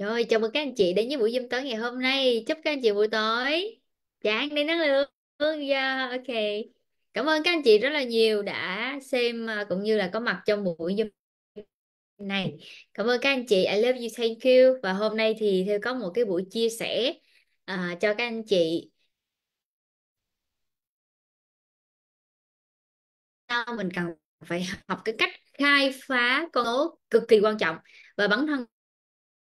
Rồi, chào mừng các anh chị đến với buổi Zoom tối ngày hôm nay. Chúc các anh chị buổi tối tràn đầy năng lượng. Yeah, ok. Cảm ơn các anh chị rất là nhiều đã xem à, cũng như là có mặt trong buổi Zoom này. Cảm ơn các anh chị. I love you, thank you. Và hôm nay thì Theo có một cái buổi chia sẻ uh, cho các anh chị. Sao mình cần phải học cái cách khai phá con ố cực kỳ quan trọng và bản thân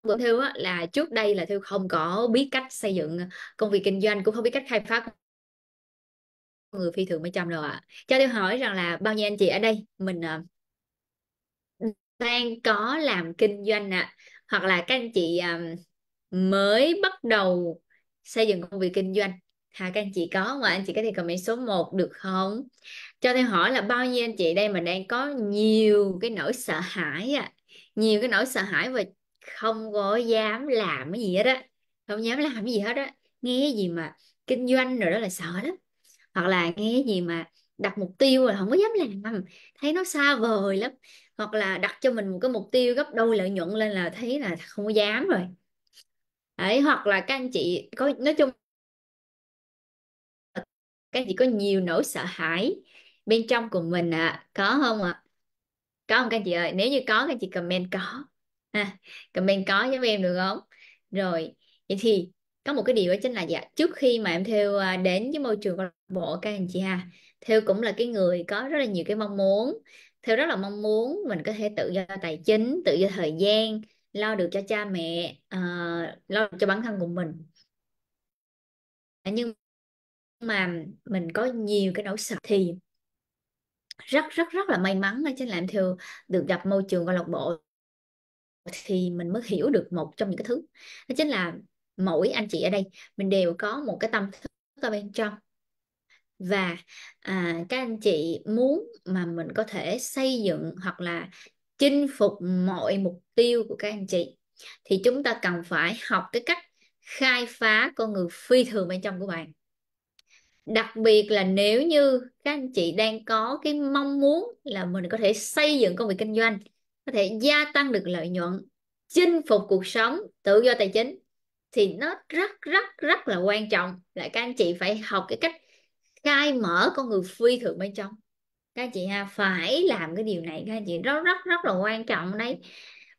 của vâng, Thư á, là trước đây là Thư không có biết cách xây dựng ờ, công việc kinh doanh cũng không biết cách khai phá người phi thường mấy trăm rồi ạ. Cho Thư hỏi rằng là bao nhiêu anh chị ở đây mình uh, đang có làm kinh doanh ạ à, hoặc là các anh chị uh, mới bắt đầu xây dựng công việc kinh doanh Hà các anh chị có mà anh chị có thể comment số 1 được không? Cho tôi hỏi là bao nhiêu anh chị đây mà đang có nhiều cái nỗi sợ hãi à, nhiều cái nỗi sợ hãi và không có dám làm cái gì hết á không dám làm cái gì hết á nghe cái gì mà kinh doanh rồi đó là sợ lắm hoặc là nghe cái gì mà đặt mục tiêu là không có dám làm thấy nó xa vời lắm hoặc là đặt cho mình một cái mục tiêu gấp đôi lợi nhuận lên là thấy là không có dám rồi đấy hoặc là các anh chị có nói chung các anh chị có nhiều nỗi sợ hãi bên trong của mình à, có không ạ à? có không các anh chị ơi nếu như có các anh chị comment có ha comment có giúp em được không rồi vậy thì có một cái điều đó chính là dạ trước khi mà em theo à, đến với môi trường câu lạc bộ các anh chị ha theo cũng là cái người có rất là nhiều cái mong muốn theo rất là mong muốn mình có thể tự do tài chính tự do thời gian lo được cho cha mẹ uh, lo được cho bản thân của mình à, nhưng mà mình có nhiều cái nỗi sợ thì rất rất rất là may mắn đó chính là em theo được gặp môi trường câu lạc bộ thì mình mới hiểu được một trong những cái thứ đó chính là mỗi anh chị ở đây mình đều có một cái tâm thức ở bên trong và à, các anh chị muốn mà mình có thể xây dựng hoặc là chinh phục mọi mục tiêu của các anh chị thì chúng ta cần phải học cái cách khai phá con người phi thường bên trong của bạn đặc biệt là nếu như các anh chị đang có cái mong muốn là mình có thể xây dựng công việc kinh doanh có thể gia tăng được lợi nhuận chinh phục cuộc sống tự do tài chính thì nó rất rất rất là quan trọng là các anh chị phải học cái cách khai mở con người phi thường bên trong các anh chị ha phải làm cái điều này các anh chị rất rất rất là quan trọng đấy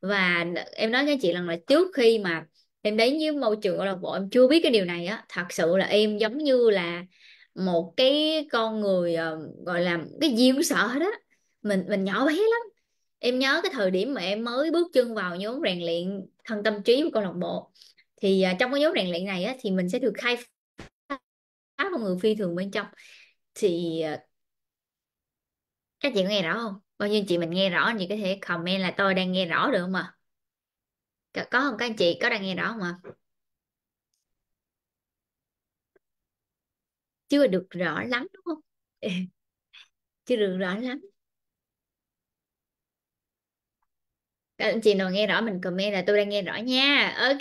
và em nói với anh chị rằng là trước khi mà em đến với môi trường câu lạc bộ em chưa biết cái điều này á thật sự là em giống như là một cái con người ờ, gọi là cái gì cũng sợ hết á mình mình nhỏ bé lắm em nhớ cái thời điểm mà em mới bước chân vào nhóm rèn luyện thân tâm trí của câu lạc bộ thì à, trong cái nhóm rèn luyện này á, thì mình sẽ được khai phá con người phi thường bên trong thì à, các chị có nghe rõ không bao nhiêu chị mình nghe rõ thì có thể comment là tôi đang nghe rõ được mà có không các anh chị có đang nghe rõ không ạ chưa được rõ lắm đúng không chưa được rõ lắm các ờ, anh chị nào nghe rõ mình comment là tôi đang nghe rõ nha ok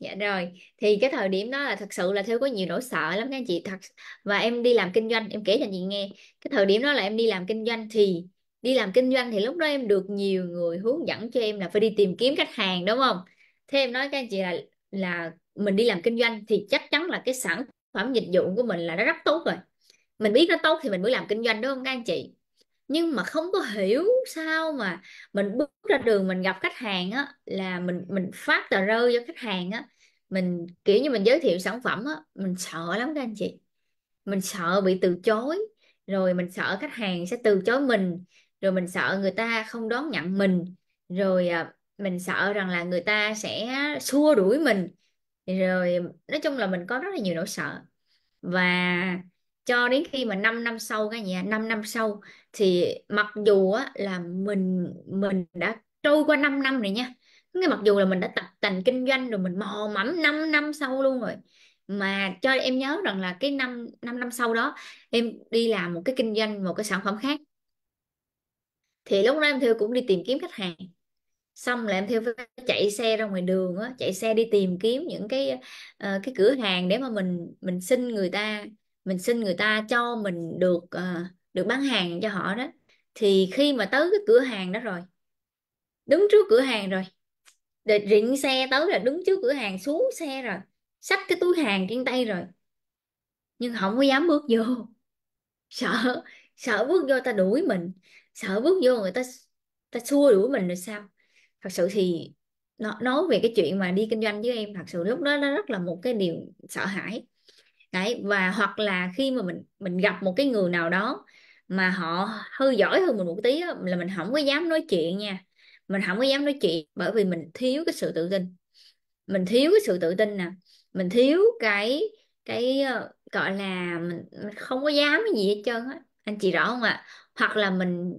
dạ rồi thì cái thời điểm đó là thật sự là theo có nhiều nỗi sợ lắm các anh chị thật và em đi làm kinh doanh em kể cho chị nghe cái thời điểm đó là em đi làm kinh doanh thì đi làm kinh doanh thì lúc đó em được nhiều người hướng dẫn cho em là phải đi tìm kiếm khách hàng đúng không thế em nói các anh chị là là mình đi làm kinh doanh thì chắc chắn là cái sản phẩm dịch vụ của mình là nó rất tốt rồi mình biết nó tốt thì mình mới làm kinh doanh đúng không các anh chị nhưng mà không có hiểu sao mà mình bước ra đường mình gặp khách hàng á là mình mình phát tờ rơi cho khách hàng á mình kiểu như mình giới thiệu sản phẩm á mình sợ lắm các anh chị mình sợ bị từ chối rồi mình sợ khách hàng sẽ từ chối mình rồi mình sợ người ta không đón nhận mình rồi à, mình sợ rằng là người ta sẽ xua đuổi mình rồi nói chung là mình có rất là nhiều nỗi sợ và cho đến khi mà 5 năm sau cái nhà 5 năm sau thì mặc dù á, là mình mình đã trôi qua 5 năm rồi nha nhưng mặc dù là mình đã tập tành kinh doanh rồi mình mò mẫm 5 năm sau luôn rồi mà cho em nhớ rằng là cái năm 5 năm sau đó em đi làm một cái kinh doanh một cái sản phẩm khác thì lúc đó em theo cũng đi tìm kiếm khách hàng xong là em theo chạy xe ra ngoài đường á chạy xe đi tìm kiếm những cái uh, cái cửa hàng để mà mình mình xin người ta mình xin người ta cho mình được uh, được bán hàng cho họ đó thì khi mà tới cái cửa hàng đó rồi đứng trước cửa hàng rồi để rịn xe tới là đứng trước cửa hàng xuống xe rồi xách cái túi hàng trên tay rồi nhưng không có dám bước vô sợ sợ bước vô ta đuổi mình sợ bước vô người ta ta xua đuổi mình rồi sao thật sự thì nói về cái chuyện mà đi kinh doanh với em thật sự lúc đó nó rất là một cái điều sợ hãi đấy và hoặc là khi mà mình mình gặp một cái người nào đó mà họ hơi giỏi hơn mình một tí đó, là mình không có dám nói chuyện nha mình không có dám nói chuyện bởi vì mình thiếu cái sự tự tin mình thiếu cái sự tự tin nè mình thiếu cái cái ờ, gọi là mình, mình không có dám cái gì hết trơn á anh chị rõ không ạ hoặc là mình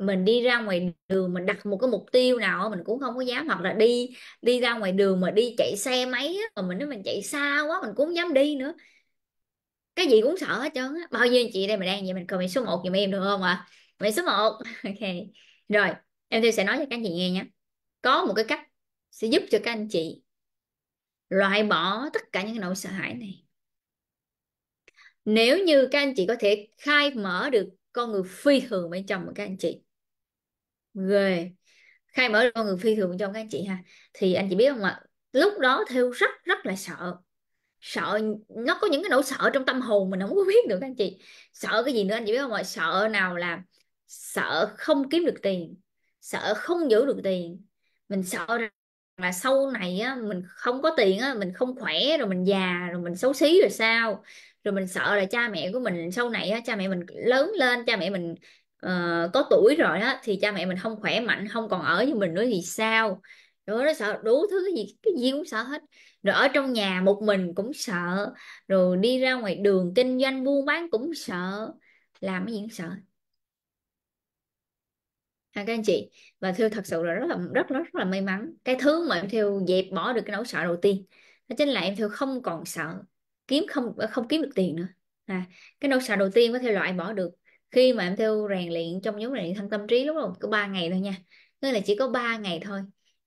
mình đi ra ngoài đường mình đặt một cái mục tiêu nào mình cũng không có dám hoặc là đi đi ra ngoài đường mà đi chạy xe máy mà mình nói mình chạy xa quá mình cũng không dám đi nữa cái gì cũng sợ hết trơn bao nhiêu anh chị đây mình đang vậy mình comment số 1 giùm em được không ạ à? mày số 1 ok rồi em tôi sẽ nói cho các anh chị nghe nhé có một cái cách sẽ giúp cho các anh chị loại bỏ tất cả những nỗi sợ hãi này nếu như các anh chị có thể khai mở được con người phi thường bên trong của các anh chị ghê khai mở con người phi thường trong các anh chị ha thì anh chị biết không ạ lúc đó theo rất rất là sợ sợ nó có những cái nỗi sợ trong tâm hồn mình không có biết được các anh chị sợ cái gì nữa anh chị biết không ạ sợ nào là sợ không kiếm được tiền sợ không giữ được tiền mình sợ rằng là sau này á, mình không có tiền á, mình không khỏe rồi mình già rồi mình xấu xí rồi sao rồi mình sợ là cha mẹ của mình sau này á, cha mẹ mình lớn lên cha mẹ mình ờ, có tuổi rồi á thì cha mẹ mình không khỏe mạnh không còn ở với mình nữa thì sao rồi nó sợ đủ thứ cái gì cái gì cũng sợ hết rồi ở trong nhà một mình cũng sợ rồi đi ra ngoài đường kinh doanh buôn bán cũng sợ làm cái gì cũng sợ à, các anh chị và Thiêu thật sự là rất là rất rất, rất là may mắn cái thứ mà em Thiêu dẹp bỏ được cái nỗi sợ đầu tiên đó chính là em Thiêu không còn sợ kiếm không không kiếm được tiền nữa à, cái nỗi sợ đầu tiên có thể loại bỏ được khi mà em theo rèn luyện trong nhóm rèn luyện thân tâm trí lúc đầu có 3 ngày thôi nha nghĩa là chỉ có 3 ngày thôi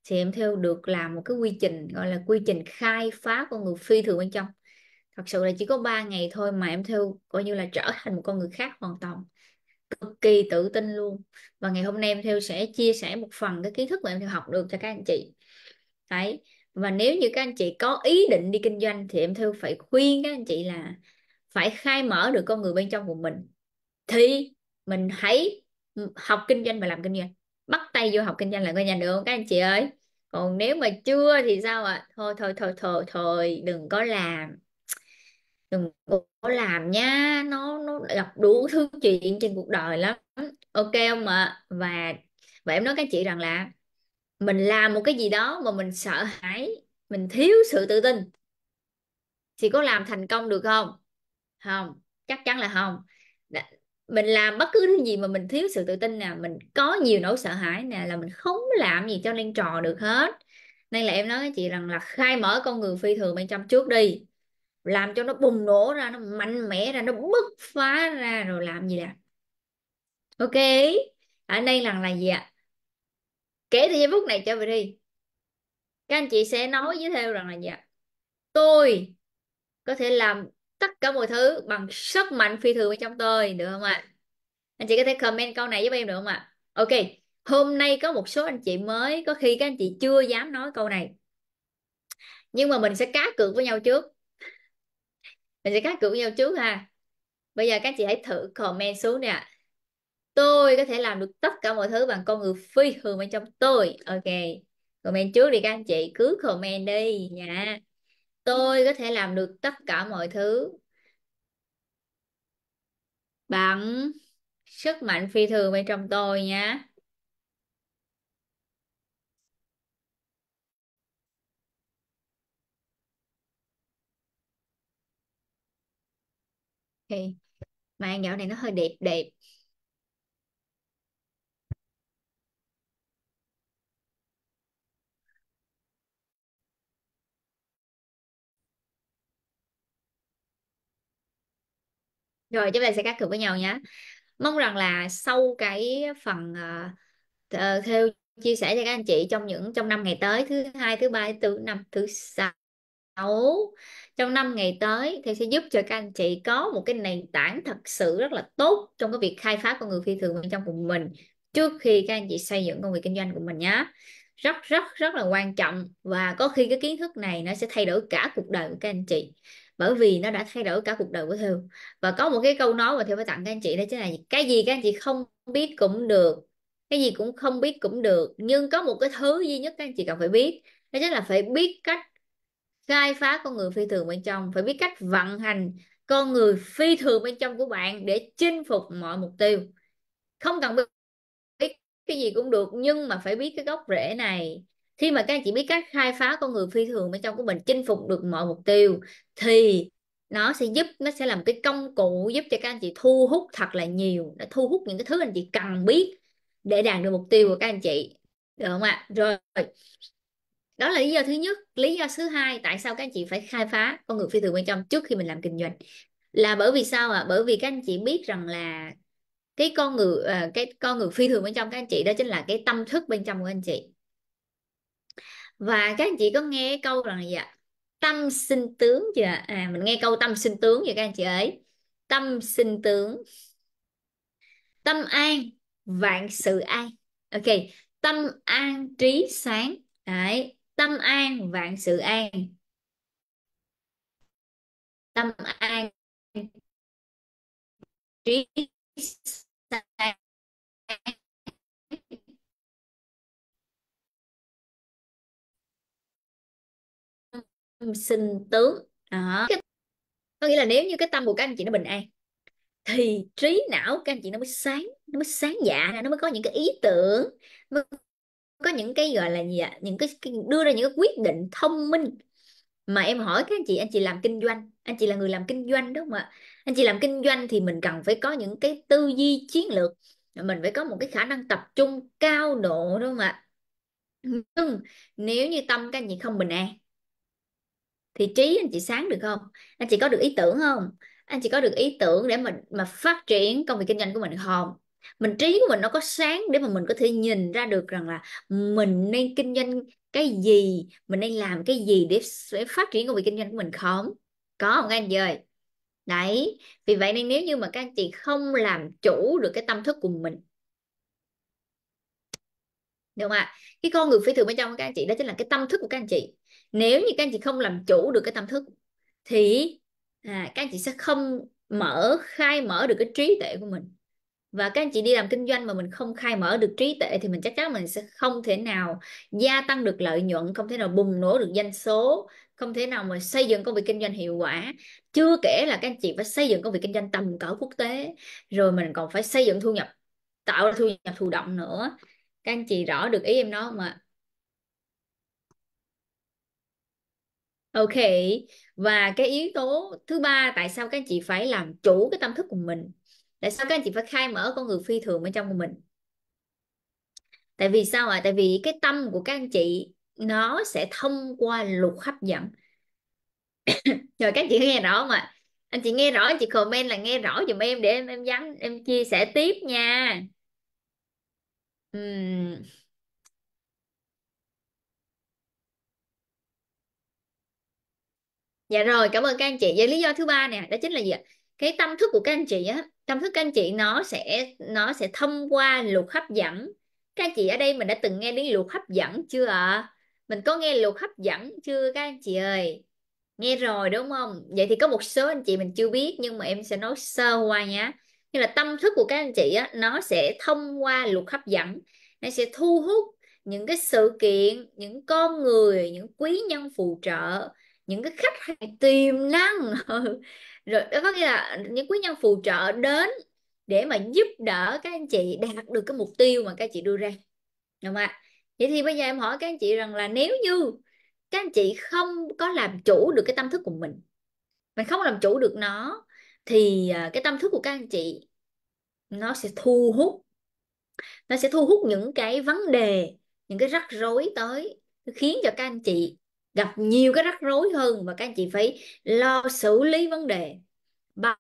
thì em theo được làm một cái quy trình gọi là quy trình khai phá con người phi thường bên trong thật sự là chỉ có 3 ngày thôi mà em theo coi như là trở thành một con người khác hoàn toàn cực kỳ tự tin luôn và ngày hôm nay em theo sẽ chia sẻ một phần cái kiến thức mà em theo học được cho các anh chị đấy và nếu như các anh chị có ý định đi kinh doanh thì em theo phải khuyên các anh chị là phải khai mở được con người bên trong của mình thì mình hãy học kinh doanh và làm kinh doanh bắt tay vô học kinh doanh làm kinh doanh được không các anh chị ơi còn nếu mà chưa thì sao ạ à? thôi thôi thôi thôi thôi đừng có làm đừng có làm nhá nó nó gặp đủ thứ chuyện trên cuộc đời lắm ok không ạ và và em nói các chị rằng là mình làm một cái gì đó mà mình sợ hãi mình thiếu sự tự tin thì có làm thành công được không không chắc chắn là không mình làm bất cứ thứ gì mà mình thiếu sự tự tin nè mình có nhiều nỗi sợ hãi nè là mình không làm gì cho nên trò được hết nên là em nói với chị rằng là khai mở con người phi thường bên trong trước đi làm cho nó bùng nổ ra nó mạnh mẽ ra nó bứt phá ra rồi làm gì làm ok ở đây rằng là gì ạ kể từ giây phút này trở về đi các anh chị sẽ nói với theo rằng là gì ạ tôi có thể làm tất cả mọi thứ bằng sức mạnh phi thường bên trong tôi được không ạ anh chị có thể comment câu này giúp em được không ạ ok hôm nay có một số anh chị mới có khi các anh chị chưa dám nói câu này nhưng mà mình sẽ cá cược với nhau trước mình sẽ cá cược với nhau trước ha bây giờ các chị hãy thử comment xuống nè tôi có thể làm được tất cả mọi thứ bằng con người phi thường bên trong tôi ok comment trước đi các anh chị cứ comment đi nha tôi có thể làm được tất cả mọi thứ bằng sức mạnh phi thường bên trong tôi nhé thì mà dạo này nó hơi đẹp đẹp rồi chúng ta sẽ cá cược với nhau nhé mong rằng là sau cái phần uh, theo chia sẻ cho các anh chị trong những trong năm ngày tới thứ hai thứ ba thứ năm thứ sáu trong năm ngày tới thì sẽ giúp cho các anh chị có một cái nền tảng thật sự rất là tốt trong cái việc khai phá con người phi thường bên trong của mình trước khi các anh chị xây dựng công việc kinh doanh của mình nhé rất rất rất là quan trọng và có khi cái kiến thức này nó sẽ thay đổi cả cuộc đời của các anh chị bởi vì nó đã thay đổi cả cuộc đời của thêu và có một cái câu nói mà thêu phải tặng các anh chị đó chính là cái gì các anh chị không biết cũng được cái gì cũng không biết cũng được nhưng có một cái thứ duy nhất các anh chị cần phải biết đó chính là phải biết cách khai phá con người phi thường bên trong phải biết cách vận hành con người phi thường bên trong của bạn để chinh phục mọi mục tiêu không cần biết cái gì cũng được nhưng mà phải biết cái gốc rễ này khi mà các anh chị biết cách khai phá con người phi thường bên trong của mình chinh phục được mọi mục tiêu thì nó sẽ giúp nó sẽ làm cái công cụ giúp cho các anh chị thu hút thật là nhiều để thu hút những cái thứ anh chị cần biết để đạt được mục tiêu của các anh chị được không ạ rồi đó là lý do thứ nhất lý do thứ hai tại sao các anh chị phải khai phá con người phi thường bên trong trước khi mình làm kinh doanh là bởi vì sao ạ à? bởi vì các anh chị biết rằng là cái con người à, cái con người phi thường bên trong các anh chị đó chính là cái tâm thức bên trong của anh chị và các anh chị có nghe câu rằng gì ạ tâm sinh tướng chưa à mình nghe câu tâm sinh tướng vậy các anh chị ấy tâm sinh tướng tâm an vạn sự an ok tâm an trí sáng đấy tâm an vạn sự an tâm an trí sáng sinh tướng đó. có nghĩa là nếu như cái tâm của các anh chị nó bình an thì trí não các anh chị nó mới sáng nó mới sáng dạ nó mới có những cái ý tưởng mới có những cái gọi là gì ạ những cái, cái đưa ra những cái quyết định thông minh mà em hỏi các anh chị anh chị làm kinh doanh anh chị là người làm kinh doanh đúng không ạ anh chị làm kinh doanh thì mình cần phải có những cái tư duy chiến lược mình phải có một cái khả năng tập trung cao độ đúng không ạ nhưng nếu như tâm các anh chị không bình an thì trí anh chị sáng được không anh chị có được ý tưởng không anh chị có được ý tưởng để mà mà phát triển công việc kinh doanh của mình không mình trí của mình nó có sáng để mà mình có thể nhìn ra được rằng là mình nên kinh doanh cái gì mình nên làm cái gì để, phát triển công việc kinh doanh của mình không có không các anh chị ơi đấy vì vậy nên nếu như mà các anh chị không làm chủ được cái tâm thức của mình được không ạ cái con người phi thường bên trong của các anh chị đó chính là cái tâm thức của các anh chị nếu như các anh chị không làm chủ được cái tâm thức thì à, các anh chị sẽ không mở khai mở được cái trí tuệ của mình và các anh chị đi làm kinh doanh mà mình không khai mở được trí tuệ thì mình chắc chắn mình sẽ không thể nào gia tăng được lợi nhuận không thể nào bùng nổ được doanh số không thể nào mà xây dựng công việc kinh doanh hiệu quả chưa kể là các anh chị phải xây dựng công việc kinh doanh tầm cỡ quốc tế rồi mình còn phải xây dựng thu nhập tạo ra thu nhập thụ động nữa các anh chị rõ được ý em nói không mà ok và cái yếu tố thứ ba tại sao các anh chị phải làm chủ cái tâm thức của mình tại sao các anh chị phải khai mở con người phi thường bên trong của mình tại vì sao ạ à? tại vì cái tâm của các anh chị nó sẽ thông qua luật hấp dẫn rồi các anh chị nghe rõ mà anh chị nghe rõ anh chị comment là nghe rõ giùm em để em em dám em chia sẻ tiếp nha uhm. dạ rồi cảm ơn các anh chị và lý do thứ ba nè đó chính là gì ạ cái tâm thức của các anh chị á tâm thức các anh chị nó sẽ nó sẽ thông qua luật hấp dẫn các anh chị ở đây mình đã từng nghe đến luật hấp dẫn chưa ạ à? mình có nghe luật hấp dẫn chưa các anh chị ơi nghe rồi đúng không vậy thì có một số anh chị mình chưa biết nhưng mà em sẽ nói sơ qua nhé như là tâm thức của các anh chị á, nó sẽ thông qua luật hấp dẫn nó sẽ thu hút những cái sự kiện những con người những quý nhân phù trợ những cái khách hàng tiềm năng ừ. rồi đó ờ, có nghĩa là những quý nhân phù trợ đến để mà giúp đỡ các anh chị đạt được cái mục tiêu mà các anh chị đưa ra đúng không ạ vậy thì bây giờ em hỏi các anh chị rằng là nếu như các anh chị không có làm chủ được cái tâm thức của mình mình không làm chủ được nó thì à, cái tâm thức của các anh chị nó sẽ thu hút nó sẽ thu hút những cái vấn đề những cái rắc rối tới khiến cho các anh chị gặp nhiều cái rắc rối hơn và các anh chị phải lo xử lý vấn đề bao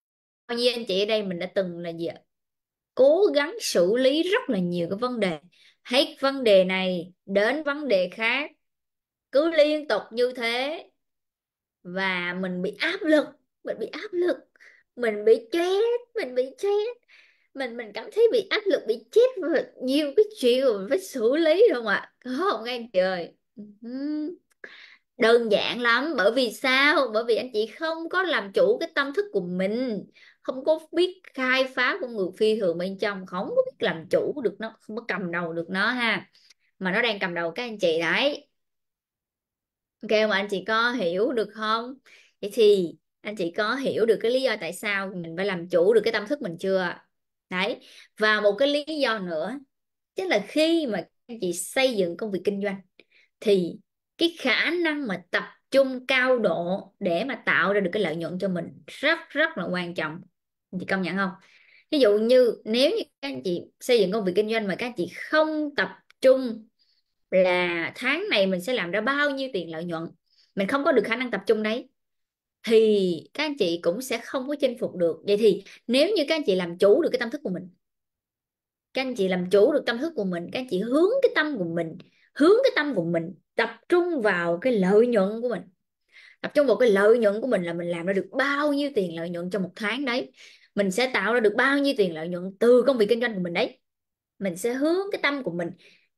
nhiêu anh chị ở đây mình đã từng là gì ạ cố gắng xử lý rất là nhiều cái vấn đề hết vấn đề này đến vấn đề khác cứ liên tục như thế và mình bị áp lực mình bị áp lực mình bị chết mình bị chết mình mình cảm thấy bị áp lực bị chết và nhiều cái chuyện mà mình phải xử lý không ạ à? có không anh chị ơi đơn giản lắm bởi vì sao bởi vì anh chị không có làm chủ cái tâm thức của mình không có biết khai phá con người phi thường bên trong không có biết làm chủ được nó không có cầm đầu được nó ha mà nó đang cầm đầu các anh chị đấy ok mà anh chị có hiểu được không vậy thì anh chị có hiểu được cái lý do tại sao mình phải làm chủ được cái tâm thức mình chưa đấy và một cái lý do nữa chính là khi mà anh chị xây dựng công việc kinh doanh thì cái khả năng mà tập trung cao độ để mà tạo ra được cái lợi nhuận cho mình rất rất là quan trọng chị công nhận không ví dụ như nếu như các anh chị xây dựng công việc kinh doanh mà các anh chị không tập trung là tháng này mình sẽ làm ra bao nhiêu tiền lợi nhuận mình không có được khả năng tập trung đấy thì các anh chị cũng sẽ không có chinh phục được vậy thì nếu như các anh chị làm chủ được cái tâm thức của mình các anh chị làm chủ được tâm thức của mình các anh chị hướng cái tâm của mình hướng cái tâm của mình tập trung vào cái lợi nhuận của mình tập trung vào cái lợi nhuận của mình là mình làm ra được bao nhiêu tiền lợi nhuận trong một tháng đấy mình sẽ tạo ra được bao nhiêu tiền lợi nhuận từ công việc kinh doanh của mình đấy mình sẽ hướng cái tâm của mình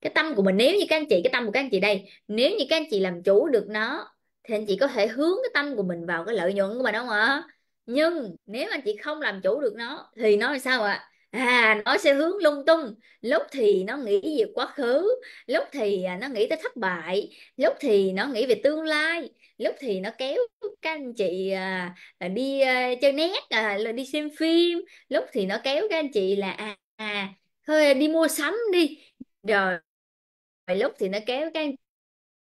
cái tâm của mình nếu như các anh chị cái tâm của các anh chị đây nếu như các anh chị làm chủ được nó thì anh chị có thể hướng cái tâm của mình vào cái lợi nhuận của mình đúng không ạ nhưng nếu anh chị không làm chủ được nó thì nó là sao ạ à? à nó sẽ hướng lung tung lúc thì nó nghĩ về quá khứ lúc thì à, nó nghĩ tới thất bại lúc thì nó nghĩ về tương lai lúc thì nó kéo các anh chị à, đi à, chơi net à, là đi xem phim lúc thì nó kéo các anh chị là à, à thôi đi mua sắm đi rồi lúc thì nó kéo các anh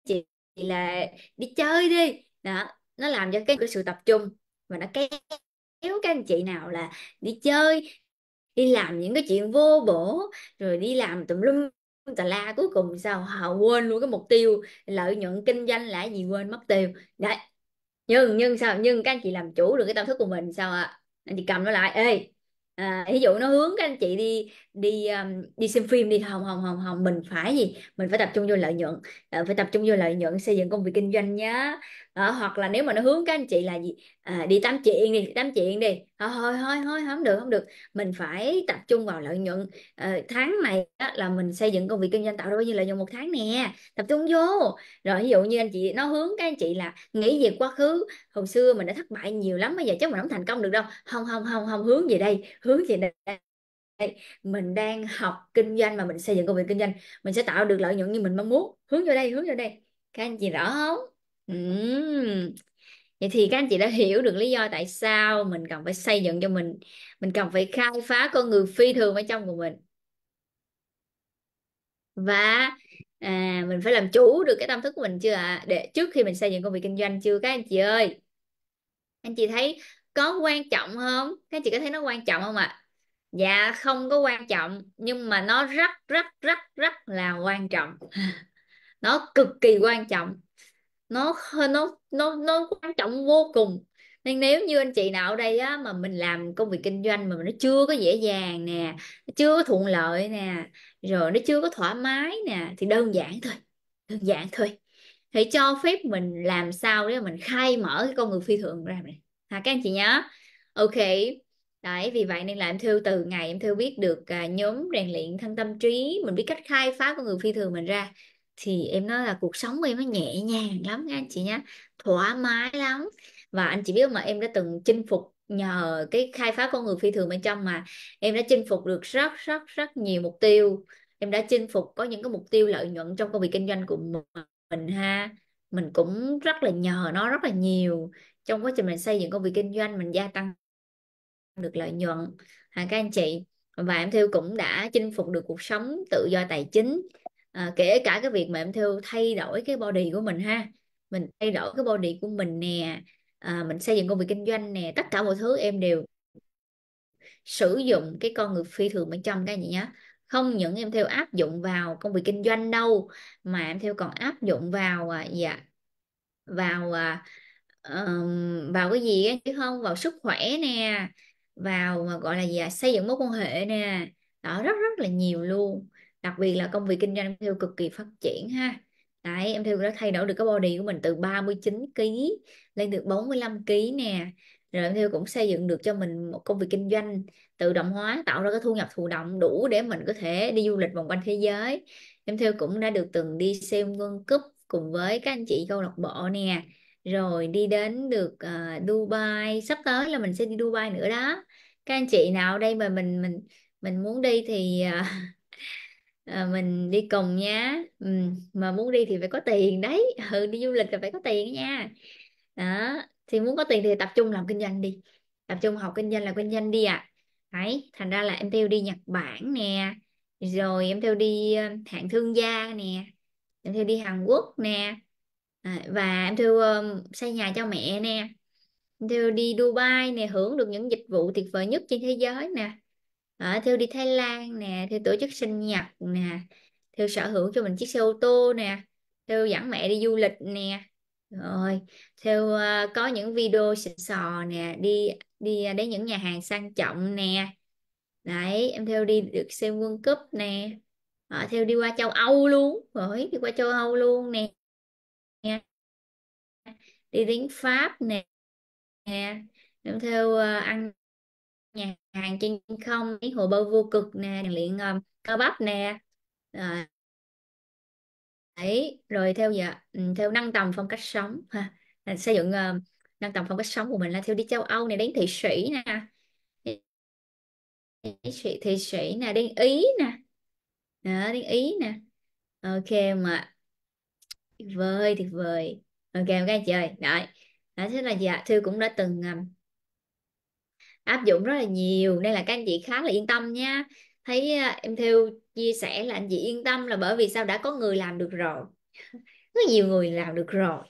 chị là đi chơi đi đó nó làm cho cái sự tập trung và nó kéo kéo các anh chị nào là đi chơi đi làm những cái chuyện vô bổ rồi đi làm tùm lum tà la cuối cùng sao họ quên luôn cái mục tiêu lợi nhuận kinh doanh là gì quên mất tiêu đấy nhưng nhưng sao nhưng các anh chị làm chủ được cái tâm thức của mình sao ạ à? anh chị cầm nó lại ê à, ví dụ nó hướng các anh chị đi đi um, đi xem phim đi hồng hồng hồng hồng mình phải gì mình phải tập trung vô lợi nhuận à, phải tập trung vô lợi nhuận xây dựng công việc kinh doanh nhá à, hoặc là nếu mà nó hướng các anh chị là gì à, đi tám chuyện đi tám chuyện đi à, thôi thôi thôi không được không được mình phải tập trung vào lợi nhuận à, tháng này á, là mình xây dựng công việc kinh doanh tạo ra bao nhiêu lợi nhuận một tháng nè tập trung vô rồi ví dụ như anh chị nó hướng các anh chị là nghĩ về quá khứ hồi xưa mình đã thất bại nhiều lắm bây giờ chắc mình không thành công được đâu không không không không hướng về đây hướng về đây mình đang học kinh doanh mà mình xây dựng công việc kinh doanh mình sẽ tạo được lợi nhuận như mình mong muốn hướng vào đây hướng vào đây các anh chị rõ không uhm. vậy thì các anh chị đã hiểu được lý do tại sao mình cần phải xây dựng cho mình mình cần phải khai phá con người phi thường ở trong của mình và à, mình phải làm chủ được cái tâm thức của mình chưa ạ à? để trước khi mình xây dựng công việc kinh doanh chưa các anh chị ơi anh chị thấy có quan trọng không các anh chị có thấy nó quan trọng không ạ à? dạ không có quan trọng nhưng mà nó rất rất rất rất là quan trọng nó cực kỳ quan trọng nó nó nó nó quan trọng vô cùng nên nếu như anh chị nào ở đây á, mà mình làm công việc kinh doanh mà nó chưa có dễ dàng nè chưa có thuận lợi nè rồi nó chưa có thoải mái nè thì đơn giản thôi đơn giản thôi thì cho phép mình làm sao để mình khai mở cái con người phi thường ra này ha các anh chị nhớ ok đấy vì vậy nên là em Thư từ ngày em Thư biết được à, nhóm rèn luyện thân tâm trí mình biết cách khai phá con người phi thường mình ra thì em nói là cuộc sống của em nó nhẹ nhàng lắm nha anh chị nhé thoải mái lắm và anh chị biết mà em đã từng chinh phục nhờ cái khai phá con người phi thường bên trong mà em đã chinh phục được rất rất rất nhiều mục tiêu em đã chinh phục có những cái mục tiêu lợi nhuận trong công việc kinh doanh của mình ha mình cũng rất là nhờ nó rất là nhiều trong quá trình mình xây dựng công việc kinh doanh mình gia tăng được lợi nhuận à, các anh chị và em Thiêu cũng đã chinh phục được cuộc sống tự do tài chính à, kể cả cái việc mà em Thiêu thay đổi cái body của mình ha mình thay đổi cái body của mình nè à, mình xây dựng công việc kinh doanh nè tất cả mọi thứ em đều sử dụng cái con người phi thường bên trong cái gì nhá, không những em theo áp dụng vào công việc kinh doanh đâu mà em theo còn áp dụng vào à, dạ vào à, um, vào cái gì ấy, chứ không vào sức khỏe nè vào mà gọi là gì à? xây dựng mối quan hệ nè đó rất rất là nhiều luôn đặc biệt là công việc kinh doanh em theo cực kỳ phát triển ha Đấy, em theo đã thay đổi được cái body của mình từ 39 kg lên được 45 kg nè. Rồi em theo cũng xây dựng được cho mình một công việc kinh doanh tự động hóa, tạo ra cái thu nhập thụ động đủ để mình có thể đi du lịch vòng quanh thế giới. Em theo cũng đã được từng đi xem World Cup cùng với các anh chị câu lạc bộ nè rồi đi đến được à, Dubai sắp tới là mình sẽ đi Dubai nữa đó các anh chị nào đây mà mình mình mình muốn đi thì à, à, mình đi cùng nhé. ừ, mà muốn đi thì phải có tiền đấy ừ, đi du lịch là phải có tiền nha đó thì muốn có tiền thì tập trung làm kinh doanh đi tập trung học kinh doanh là kinh doanh đi ạ à. đấy thành ra là em theo đi Nhật Bản nè rồi em theo đi ờ, hạng thương gia nè em theo đi Hàn Quốc nè à, và em Thư um, xây nhà cho mẹ nè em Thư đi Dubai nè hưởng được những dịch vụ tuyệt vời nhất trên thế giới nè à, Thư đi Thái Lan nè Thư tổ chức sinh nhật nè Thư sở hữu cho mình chiếc xe ô tô nè Thư dẫn mẹ đi du lịch nè rồi Thư uh, ờ, có những video xịn sò nè đi đi đến những nhà hàng sang trọng nè đấy em theo đi được xem World Cup nè à, ờ, theo đi qua châu Âu luôn rồi đi qua châu Âu luôn nè đi đến Pháp nè nè đúng theo ờ, ăn nhà hàng trên không tiếng hồ bơi vô cực nè luyện um, ờ, cơ bắp nè rồi ờ. đấy rồi theo giờ, ừ, theo nâng tầm phong cách sống ha xây dựng uh, nâng tầm phong cách sống của mình là theo đi châu Âu này đến Thụy Sĩ nè Thụy Sĩ nè đến Ý nè đến Ý nè ok mà tuyệt vời tuyệt vời ok anh chị ơi rồi đó thế là gì ạ thư cũng đã từng um, áp dụng rất là nhiều nên là các anh chị khá là yên tâm nha thấy uh, em Thư chia sẻ là anh chị yên tâm là bởi vì sao đã có người làm được rồi có nhiều người làm được rồi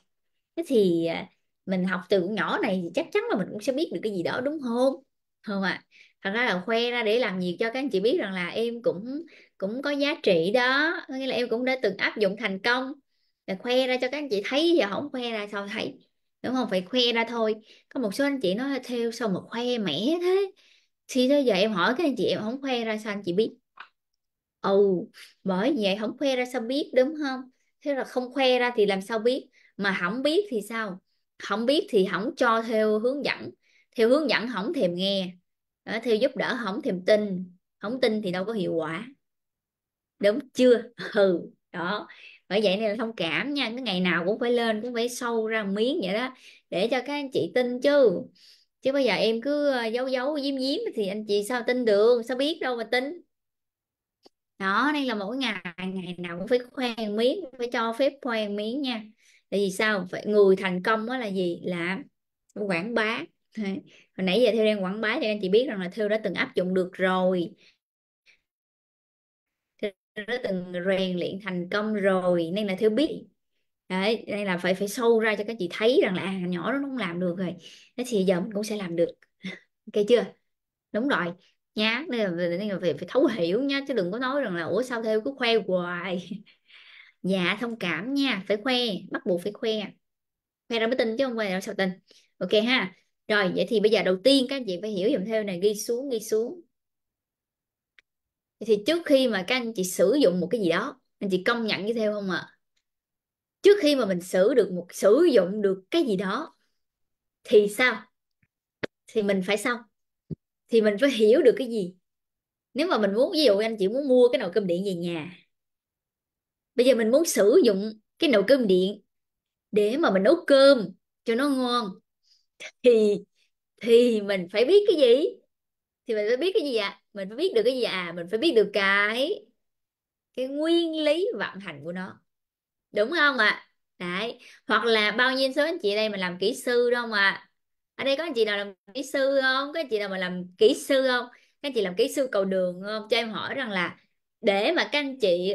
thế thì uh, mình học từ nhỏ này thì chắc chắn là mình cũng sẽ biết được cái gì đó đúng không không ạ à? thật ra là khoe ra để làm nhiều cho các anh chị biết rằng là em cũng cũng có giá trị đó nghĩa là em cũng đã từng áp dụng thành công để khoe ra cho các anh chị thấy giờ không khoe ra sao thấy đúng không phải khoe ra thôi có một số anh chị nói theo sao mà khoe mẻ thế thì tới giờ em hỏi các anh chị em không khoe ra sao anh chị biết ồ ừ, bởi vậy không khoe ra sao biết đúng không thế là không khoe ra thì làm sao biết mà không biết thì sao không biết thì không cho theo hướng dẫn theo hướng dẫn không thèm nghe đó, theo giúp đỡ không thèm tin không tin thì đâu có hiệu quả đúng chưa ừ đó bởi vậy này là thông cảm nha cái ngày nào cũng phải lên cũng phải sâu ra miếng vậy đó để cho các anh chị tin chứ chứ bây giờ em cứ ờ, giấu giấu giếm giếm thì anh chị sao tin được sao biết đâu mà tin đó đây là mỗi ngày ngày nào cũng phải khoan miếng phải cho phép khoan miếng nha tại vì sao phải người thành công đó là gì là quảng bá hồi nãy giờ theo đang quảng bá thì anh chị biết rằng là theo đã từng áp dụng được rồi đã từng rèn luyện thành công rồi nên là thiếu biết đấy đây là phải phải sâu ra cho các chị thấy rằng là à, nhỏ nó không làm được rồi thế thì giờ mình cũng sẽ làm được ok chưa đúng rồi nhá nên là, nên là phải, phải thấu hiểu nhá chứ đừng có nói rằng là ủa sao theo cứ khoe hoài dạ thông cảm nha phải khoe bắt buộc phải khoe khoe ra mới tin chứ không khoe ra sao tin ok ha rồi vậy thì bây giờ đầu tiên các chị phải hiểu dùm theo này ghi xuống ghi xuống thì trước khi mà các anh chị sử dụng một cái gì đó anh chị công nhận như theo không ạ à? trước khi mà mình sử được một sử dụng được cái gì đó thì sao thì mình phải sao thì mình phải hiểu được cái gì nếu mà mình muốn ví dụ anh chị muốn mua cái nồi cơm điện về nhà bây giờ mình muốn sử dụng cái nồi cơm điện để mà mình nấu cơm cho nó ngon thì thì mình phải biết cái gì thì mình phải biết cái gì ạ à? mình phải biết được cái gì à mình phải biết được cái cái nguyên lý vận hành của nó đúng không ạ à? đấy hoặc là bao nhiêu số anh chị đây mà làm kỹ sư đúng không ạ à? ở đây có anh chị nào làm kỹ sư không có anh chị nào mà làm kỹ sư không các anh chị làm kỹ sư cầu đường không cho em hỏi rằng là để mà các anh chị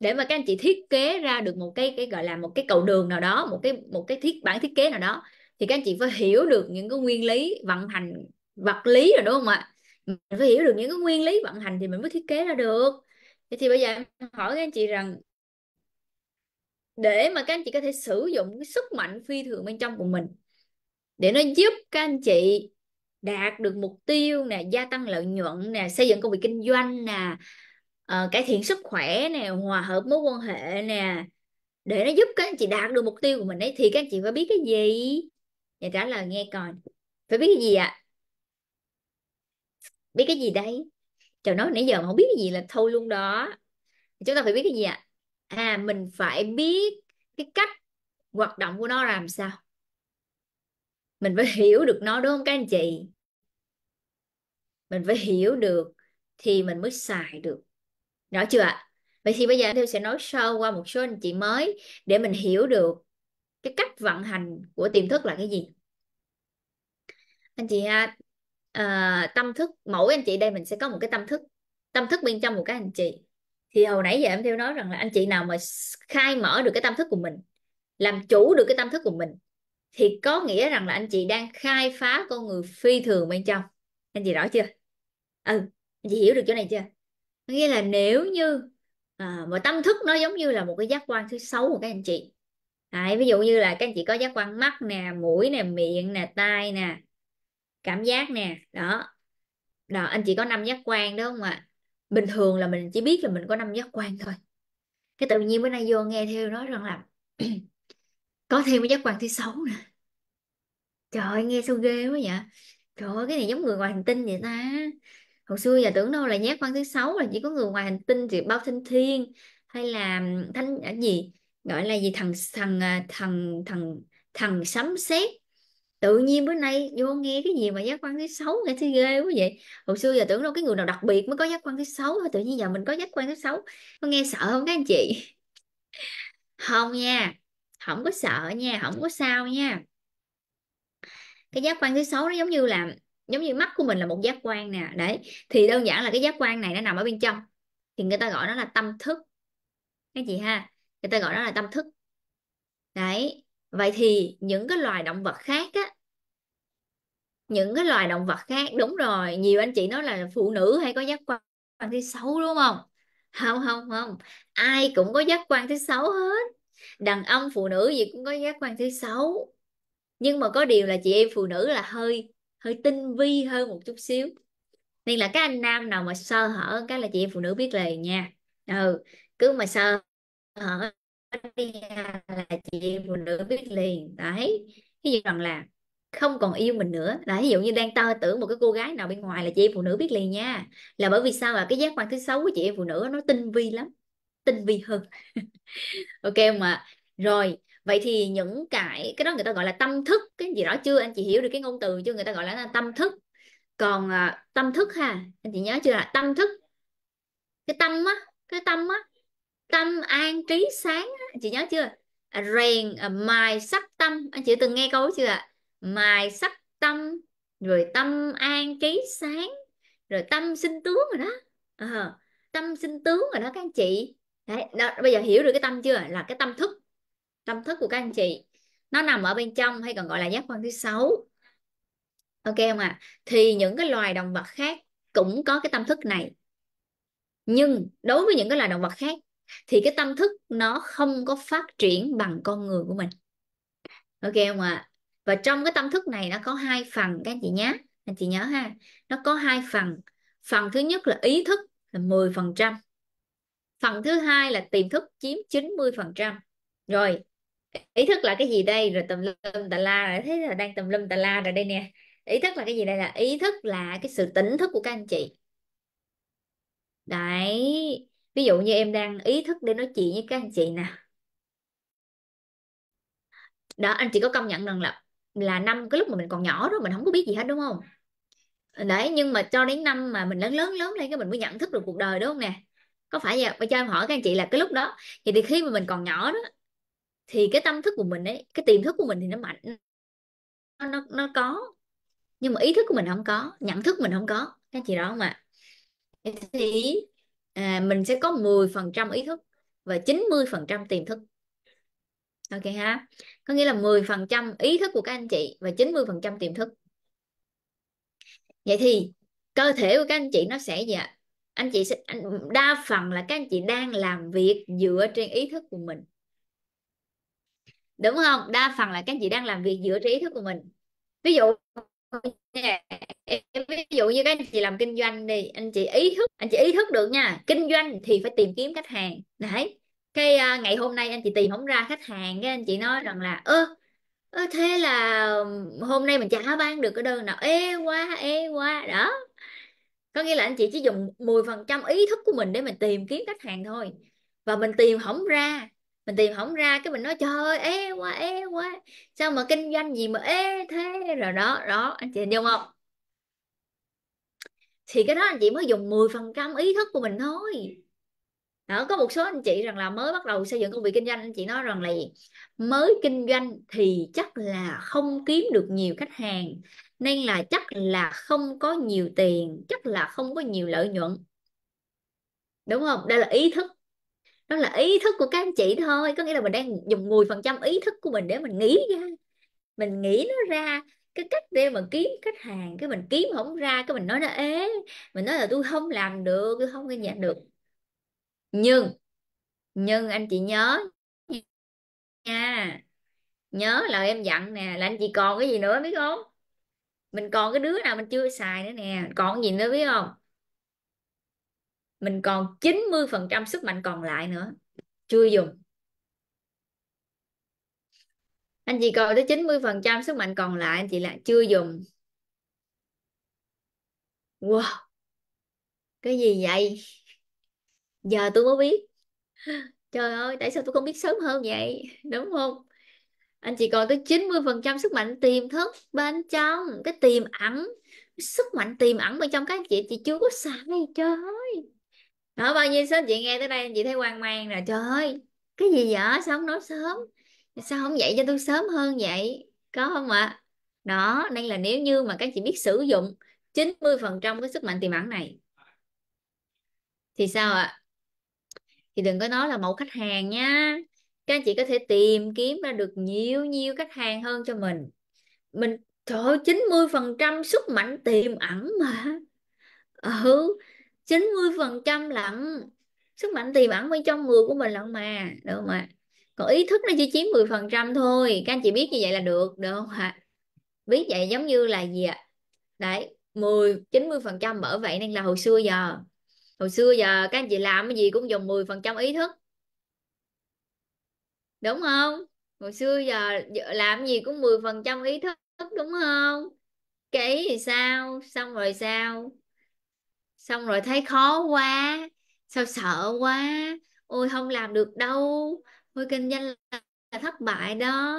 để mà các anh chị thiết kế ra được một cái cái gọi là một cái cầu đường nào đó một cái một cái thiết bản thiết kế nào đó thì các anh chị phải hiểu được những cái nguyên lý vận hành vật lý rồi đúng không ạ mình phải hiểu được những cái nguyên lý vận hành thì mình mới thiết kế ra được thế thì bây giờ em hỏi các anh chị rằng để mà các anh chị có thể sử dụng cái sức mạnh phi thường bên trong của mình để nó giúp các anh chị đạt được mục tiêu nè gia tăng lợi nhuận nè xây dựng công việc kinh doanh nè uh, cải thiện sức khỏe nè hòa hợp mối quan hệ nè để nó giúp các anh chị đạt được mục tiêu của mình ấy thì các anh chị phải biết cái gì và trả lời nghe coi phải biết cái gì ạ à? biết cái gì đây? trời nói nãy giờ mà không biết cái gì là thôi luôn đó chúng ta phải biết cái gì ạ à? à mình phải biết cái cách hoạt động của nó làm sao mình phải hiểu được nó đúng không các anh chị mình phải hiểu được thì mình mới xài được rõ chưa ạ vậy thì bây giờ tôi sẽ nói sơ qua một số anh chị mới để mình hiểu được cái cách vận hành của tiềm thức là cái gì anh chị ha à, tâm thức mỗi anh chị đây mình sẽ có một cái tâm thức tâm thức bên trong một cái anh chị thì hồi nãy giờ em theo nói rằng là anh chị nào mà khai mở được cái tâm thức của mình làm chủ được cái tâm thức của mình thì có nghĩa rằng là anh chị đang khai phá con người phi thường bên trong anh chị rõ chưa ừ anh chị hiểu được chỗ này chưa nghĩa là nếu như à, mà tâm thức nó giống như là một cái giác quan thứ sáu của các anh chị à, ví dụ như là các anh chị có giác quan mắt nè mũi nè miệng nè tai nè cảm giác nè đó đó anh chỉ có năm giác quan đúng không ạ bình thường là mình chỉ biết là mình có năm giác quan thôi cái tự nhiên bữa nay vô nghe theo nói rằng là có thêm cái giác quan thứ sáu nè trời ơi nghe sao ghê quá vậy trời ơi cái này giống người ngoài hành tinh vậy ta hồi xưa giờ tưởng đâu là giác quan thứ sáu là chỉ có người ngoài hành tinh thì bao thanh thiên hay là thánh à, gì gọi là gì thằng thằng à, thằng thằng thằng sấm sét tự nhiên bữa nay vô nghe cái gì mà giác quan thứ sáu nghe thấy ghê quá vậy hồi xưa giờ tưởng đâu cái người nào đặc biệt mới có giác quan thứ sáu thôi tự nhiên giờ mình có giác quan thứ sáu có nghe sợ không các anh chị không nha không có sợ nha không có sao nha cái giác quan thứ sáu nó giống như là giống như mắt của mình là một giác quan nè đấy thì đơn giản là cái giác quan này nó nằm ở bên trong thì người ta gọi nó là tâm thức cái gì ha người ta gọi nó là tâm thức đấy vậy thì những cái loài động vật khác á những cái loài động vật khác đúng rồi nhiều anh chị nói là phụ nữ hay có giác quan thứ sáu đúng không không không không ai cũng có giác quan thứ sáu hết đàn ông phụ nữ gì cũng có giác quan thứ sáu nhưng mà có điều là chị em phụ nữ là hơi hơi tinh vi hơn một chút xíu nên là các anh nam nào mà sơ hở cái là chị em phụ nữ biết liền nha ừ cứ mà sơ hở đi ra là chị phụ nữ biết liền đấy cái gì rằng là không còn yêu mình nữa là ví dụ như đang tơ tưởng một cái cô gái nào bên ngoài là chị em phụ nữ biết liền nha là bởi vì sao là cái giác quan thứ sáu của chị em phụ nữ nó tinh vi lắm tinh vi hơn ok không ạ rồi vậy thì những cái cái đó người ta gọi là tâm thức cái gì đó chưa anh chị hiểu được cái ngôn từ chưa người ta gọi là tâm thức còn à, tâm thức ha anh chị nhớ chưa là tâm thức cái tâm á cái tâm á tâm an trí sáng chị nhớ chưa à, rèn à, mài sắc tâm anh chị từng nghe câu chưa ạ mài sắc tâm rồi tâm an trí sáng rồi tâm sinh tướng rồi đó à, tâm sinh tướng rồi đó các anh chị Đấy, đó, bây giờ hiểu được cái tâm chưa là cái tâm thức tâm thức của các anh chị nó nằm ở bên trong hay còn gọi là giác quan thứ sáu ok không ạ à? thì những cái loài động vật khác cũng có cái tâm thức này nhưng đối với những cái loài động vật khác thì cái tâm thức nó không có phát triển bằng con người của mình ok không ạ à? và trong cái tâm thức này nó có hai phần các anh chị nhé anh chị nhớ ha nó có hai phần phần thứ nhất là ý thức là 10% phần trăm, phần thứ hai là tiềm thức chiếm 90% rồi ý thức là cái gì đây rồi tầm lum tà la rồi thế là đang tầm lum tà la rồi đây nè ý thức là cái gì đây là ý thức là cái sự tỉnh thức của các anh chị đấy ví dụ như em đang ý thức để nói chuyện với các anh chị nè đó anh chị có công nhận rằng là là năm cái lúc mà mình còn nhỏ đó mình không có biết gì hết đúng không đấy nhưng mà cho đến năm mà mình lớn lớn lớn lên cái mình mới nhận thức được cuộc đời đúng không nè có phải vậy cho em hỏi các anh chị là cái lúc đó vậy thì khi mà mình còn nhỏ đó thì cái tâm thức của mình ấy cái tiềm thức của mình thì nó mạnh nó nó có nhưng mà ý thức của mình không có nhận thức của mình không có các anh chị đó không ạ à? thì à, mình sẽ có 10% ý thức và 90% tiềm thức ok ha có nghĩa là 10% ý thức của các anh chị và 90% tiềm thức vậy thì cơ thể của các anh chị nó sẽ gì ạ anh chị sẽ anh, đa phần là các anh chị đang làm việc dựa trên ý thức của mình đúng không đa phần là các anh chị đang làm việc dựa trên ý thức của mình ví dụ ví dụ như các anh chị làm kinh doanh đi anh chị ý thức anh chị ý thức được nha kinh doanh thì phải tìm kiếm khách hàng đấy cái uh, ngày hôm nay anh chị tìm không ra khách hàng cái anh chị nói rằng là ơ ơ thế là hôm nay mình chả bán được cái đơn nào ê quá ê quá đó có nghĩa là anh chị chỉ dùng 10% ý thức của mình để mình tìm kiếm khách hàng thôi và mình tìm không ra mình tìm không ra cái mình nói trời ơi ế quá ế quá sao mà kinh doanh gì mà ế thế rồi đó đó anh chị hình không thì cái đó anh chị mới dùng 10 phần trăm ý thức của mình thôi đó, có một số anh chị rằng là mới bắt đầu xây dựng công việc kinh doanh anh chị nói rằng là gì? mới kinh doanh thì chắc là không kiếm được nhiều khách hàng nên là chắc là không có nhiều tiền chắc là không có nhiều lợi nhuận đúng không đây là ý thức nó là ý thức của các anh chị thôi có nghĩa là mình đang dùng 10 phần trăm ý thức của mình để mình nghĩ ra mình nghĩ nó ra cái cách để mà kiếm khách hàng cái mình kiếm không ra cái mình nói nó ế mình nói là tôi không làm được tôi không gây nhận được nhưng nhưng anh chị nhớ nha nhớ là em dặn nè là anh chị còn cái gì nữa biết không mình còn cái đứa nào mình chưa xài nữa nè còn cái gì nữa biết không mình còn 90% sức mạnh còn lại nữa chưa dùng anh chị còn tới 90% sức mạnh còn lại anh chị lại chưa dùng wow cái gì vậy giờ tôi mới biết trời ơi tại sao tôi không biết sớm hơn vậy đúng không anh chị còn tới 90% sức mạnh tiềm thức bên trong cái tiềm ẩn sức mạnh tiềm ẩn bên trong các anh chị chị chưa có xài trời ơi đó bao nhiêu sếp chị nghe tới đây chị thấy hoang mang rồi trời ơi cái gì vậy sao không nói sớm sao không dạy cho tôi sớm hơn vậy có không ạ à? đó nên là nếu như mà các chị biết sử dụng 90% cái sức mạnh tiềm ẩn này thì sao ạ thì đừng có nói là mẫu khách hàng nha các chị có thể tìm kiếm ra được nhiều nhiều khách hàng hơn cho mình mình trời ơi, 90% sức mạnh tiềm ẩn mà ừ 90% lận sức mạnh tiềm ẩn bên trong người của mình lận mà được không ạ còn ý thức nó chỉ chiếm 10% thôi các anh chị biết như vậy là được được không ạ biết vậy giống như là gì ạ đấy 10 90 phần trăm bởi vậy nên là hồi xưa giờ hồi xưa giờ các anh chị làm cái gì cũng dùng 10 phần trăm ý thức đúng không hồi xưa giờ làm gì cũng 10 phần trăm ý thức đúng không cái thì sao xong rồi sao xong rồi thấy khó quá sao sợ quá ôi không làm được đâu ôi kinh doanh là, thất bại đó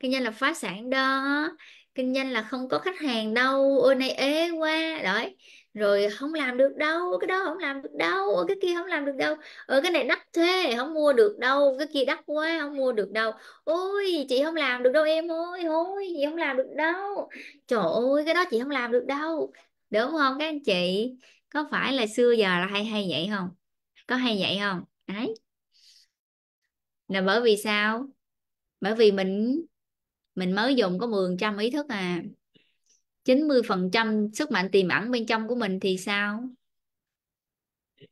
kinh doanh là phá sản đó kinh doanh là không có khách hàng đâu ôi này ế quá đấy rồi không làm được đâu cái đó không làm được đâu ôi cái kia không làm được đâu ở cái này đắt thế không mua được đâu cái kia đắt quá không mua được đâu ôi chị không làm được đâu em ơi ôi chị không làm được đâu trời ơi cái đó chị không làm được đâu đúng không các anh chị có phải là xưa giờ là hay hay vậy không có hay vậy không đấy là bởi vì sao bởi vì mình mình mới dùng có 10% ý thức à 90% sức mạnh tiềm ẩn bên trong của mình thì sao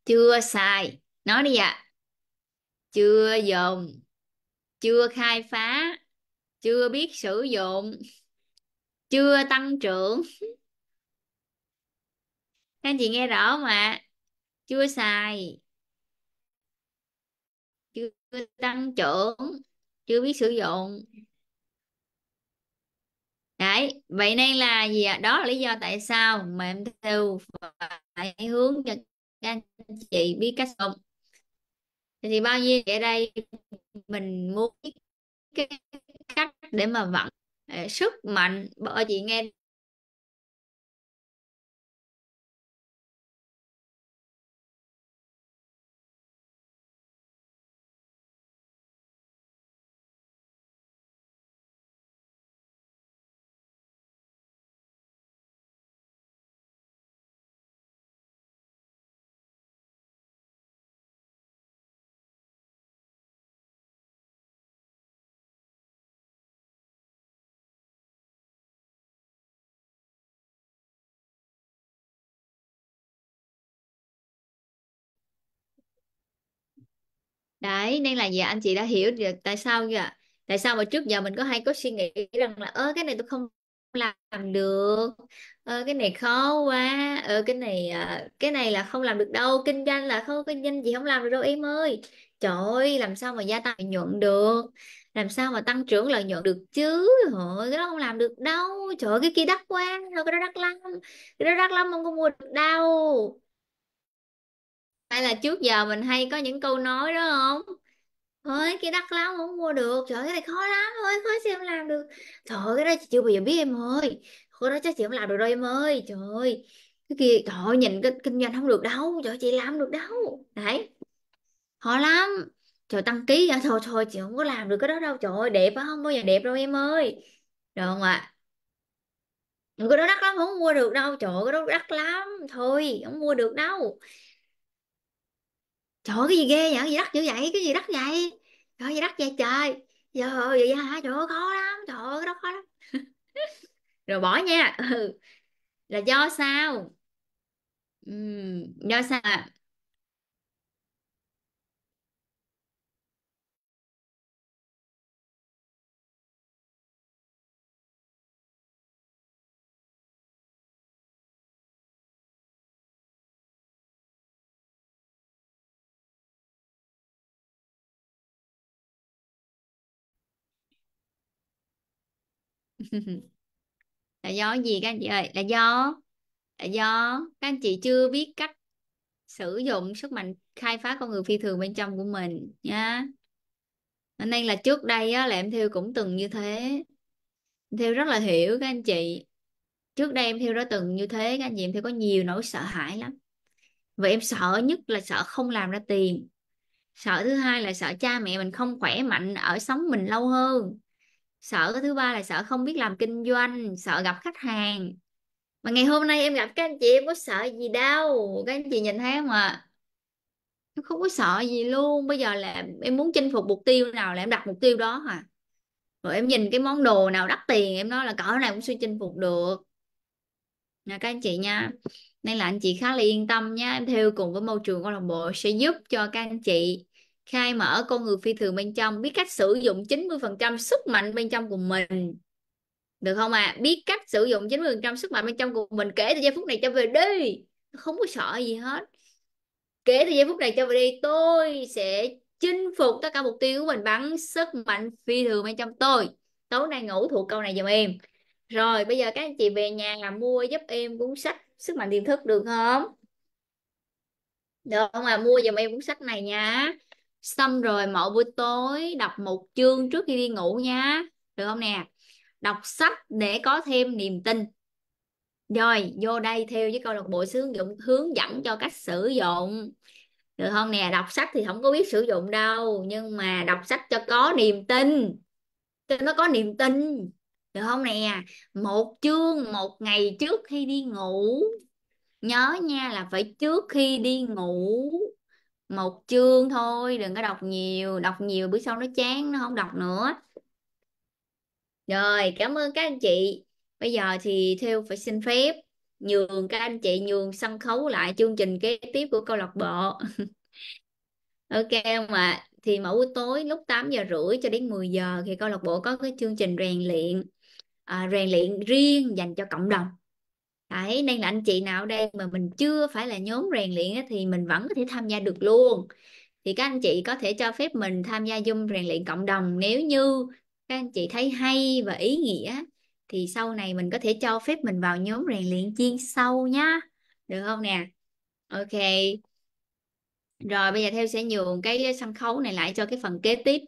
chưa xài nói đi ạ à. chưa dùng chưa khai phá chưa biết sử dụng chưa tăng trưởng các anh chị nghe rõ không ạ? Chưa xài. Chưa tăng trưởng. Chưa biết sử dụng. Đấy, vậy nên là gì ạ? Đó là lý do tại sao mà em theo phải hướng cho các anh chị biết cách dùng. Thì bao nhiêu ở đây mình muốn cái cách để mà vận ờ, sức mạnh bởi chị nghe đấy nên là giờ anh chị đã hiểu được tại sao kìa tại sao mà trước giờ mình có hay có suy nghĩ rằng là ơ cái này tôi không làm được ơ cái này khó quá ơ cái này à, cái này là không làm được đâu kinh doanh là không kinh doanh gì không làm được đâu em ơi trời ơi làm sao mà gia tăng lợi nhuận được làm sao mà tăng trưởng lợi nhuận được chứ Hồi, cái đó không làm được đâu trời ơi, cái kia đắt quá cái đó đắt lắm cái đó đắt lắm không có mua được đâu hay là trước giờ mình hay có những câu nói đó không thôi cái đắt lắm không mua được trời cái này khó lắm thôi khó xem làm được trời cái đó chị chưa bao giờ biết em ơi cái đó chắc chị không làm được đâu em ơi trời ơi cái kia trời ơi, nhìn cái kinh doanh không được đâu trời ơi, chị làm được đâu đấy khó lắm trời tăng ký à, thôi thôi chị không có làm được cái đó đâu trời ơi đẹp phải không bao giờ đẹp đâu em ơi được không ạ cái đó đắt lắm không mua được đâu trời ơi, cái đó đắt lắm thôi không mua được đâu trời ơi, cái gì ghê vậy cái gì đắt dữ vậy cái gì đắt vậy trời gì đắt vậy trời giờ vậy hả trời ơi, khó lắm trời ơi đó khó lắm rồi bỏ nha ừ. là do sao Ừm, do sao là do gì các anh chị ơi là do là do các anh chị chưa biết cách sử dụng sức mạnh khai phá con người phi thường bên trong của mình nha nên là trước đây á, là em theo cũng từng như thế theo rất là hiểu các anh chị trước đây em theo đó từng như thế các anh chị em theo có nhiều nỗi sợ hãi lắm Và em sợ nhất là sợ không làm ra tiền sợ thứ hai là sợ cha mẹ mình không khỏe mạnh ở sống mình lâu hơn sợ cái thứ ba là sợ không biết làm kinh doanh sợ gặp khách hàng mà ngày hôm nay em gặp các anh chị em có sợ gì đâu các anh chị nhìn thấy không ạ à? em không có sợ gì luôn bây giờ là em muốn chinh phục mục tiêu nào là em đặt mục tiêu đó à rồi em nhìn cái món đồ nào đắt tiền em nói là cỡ này cũng suy chinh phục được Nha các anh chị nha nên là anh chị khá là yên tâm nha em theo cùng với môi trường câu lạc bộ sẽ giúp cho các anh chị khai mở con người phi thường bên trong biết cách sử dụng 90% sức mạnh bên trong của mình được không ạ à? biết cách sử dụng 90% sức mạnh bên trong của mình kể từ giây phút này cho về đi không có sợ gì hết kể từ giây phút này cho về đi tôi sẽ chinh phục tất cả mục tiêu của mình bằng sức mạnh phi thường bên trong tôi tối nay ngủ thuộc câu này giùm em rồi bây giờ các anh chị về nhà là mua giúp em cuốn sách sức mạnh tiềm thức được không được không à mua giùm em cuốn sách này nha xong rồi mỗi buổi tối đọc một chương trước khi đi ngủ nha được không nè đọc sách để có thêm niềm tin rồi vô đây theo với câu lạc bộ sử dụng hướng dẫn cho cách sử dụng được không nè đọc sách thì không có biết sử dụng đâu nhưng mà đọc sách cho có niềm tin cho nó có niềm tin được không nè một chương một ngày trước khi đi ngủ nhớ nha là phải trước khi đi ngủ một chương thôi đừng có đọc nhiều đọc nhiều bữa sau nó chán nó không đọc nữa rồi cảm ơn các anh chị bây giờ thì theo phải xin phép nhường các anh chị nhường sân khấu lại chương trình kế tiếp của câu lạc bộ ok không ạ thì mỗi tối lúc 8 giờ rưỡi cho đến 10 giờ thì câu lạc bộ có cái chương trình rèn luyện à, rèn luyện riêng dành cho cộng đồng đấy nên là anh chị nào đây mà mình chưa phải là nhóm rèn luyện ấy, thì mình vẫn có thể tham gia được luôn thì các anh chị có thể cho phép mình tham gia Zoom rèn luyện cộng đồng nếu như các anh chị thấy hay và ý nghĩa thì sau này mình có thể cho phép mình vào nhóm rèn luyện chuyên sâu nhá được không nè ok rồi bây giờ theo sẽ nhường cái sân khấu này lại cho cái phần kế tiếp